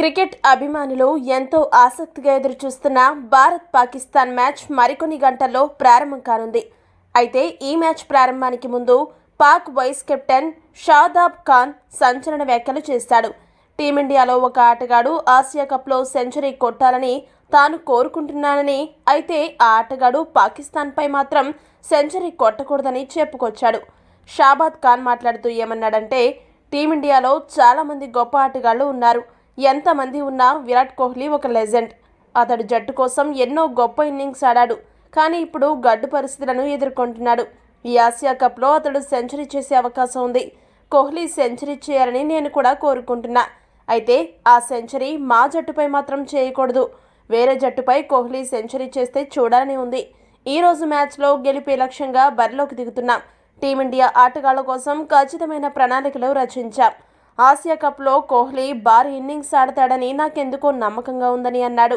cricket అభిమానులు ఎంతో ఆసక్తిగా ఎదురుచూస్తున్న భారత్ పాకిస్తాన్ మ్యాచ్ మరికొన్ని గంటల్లో ప్రారంభం కానుంది అయితే ఈ మ్యాచ్ ప్రారంభానికి ముందు పాక్ వైస్ కెప్టెన్ షాదాబ్ ఖాన్ సంచలన వ్యాఖ్యలు చేశాడు టీమిండియాలో ఒక ఆటగాడు ఆసియా కప్లో సెంచరీ కొట్టాలని తాను కోరుకుంటున్నానని అయితే ఆ ఆటగాడు పాకిస్తాన్పై మాత్రం సెంచరీ కొట్టకూడదని చెప్పుకొచ్చాడు షాబాద్ ఖాన్ మాట్లాడుతూ ఏమన్నాడంటే టీమిండియాలో చాలామంది గొప్ప ఆటగాళ్లు ఉన్నారు ఎంతమంది ఉన్నా విరాట్ కోహ్లీ ఒక లెజెండ్ అతడు జట్టు కోసం ఎన్నో గొప్ప ఇన్నింగ్స్ ఆడాడు కానీ ఇప్పుడు గడ్డు పరిస్థితులను ఎదుర్కొంటున్నాడు ఈ ఆసియా కప్లో అతడు సెంచరీ చేసే అవకాశం ఉంది కోహ్లీ సెంచరీ చేయాలని నేను కూడా కోరుకుంటున్నా అయితే ఆ సెంచరీ మా జట్టుపై మాత్రం చేయకూడదు వేరే జట్టుపై కోహ్లీ సెంచరీ చేస్తే చూడాలని ఉంది ఈరోజు మ్యాచ్లో గెలిపే లక్ష్యంగా బరిలోకి దిగుతున్నాం టీమిండియా ఆటగాళ్ల కోసం ఖచ్చితమైన ప్రణాళికలు రచించాం ఆసియా కప్లో కోహ్లీ భారీ ఇన్నింగ్స్ ఆడతాడని నాకెందుకో నమ్మకంగా ఉందని అన్నాడు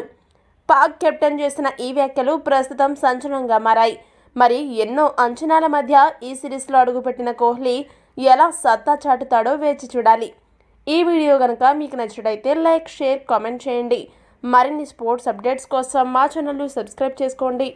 పాక్ కెప్టెన్ చేసిన ఈ వ్యాఖ్యలు ప్రస్తుతం సంచలనంగా మారాయి మరి ఎన్నో అంచనాల మధ్య ఈ సిరీస్లో అడుగుపెట్టిన కోహ్లీ ఎలా సత్తా చాటుతాడో వేచి చూడాలి ఈ వీడియో కనుక మీకు నచ్చినట్లయితే లైక్ షేర్ కామెంట్ చేయండి మరిన్ని స్పోర్ట్స్ అప్డేట్స్ కోసం మా ఛానల్ను సబ్స్క్రైబ్ చేసుకోండి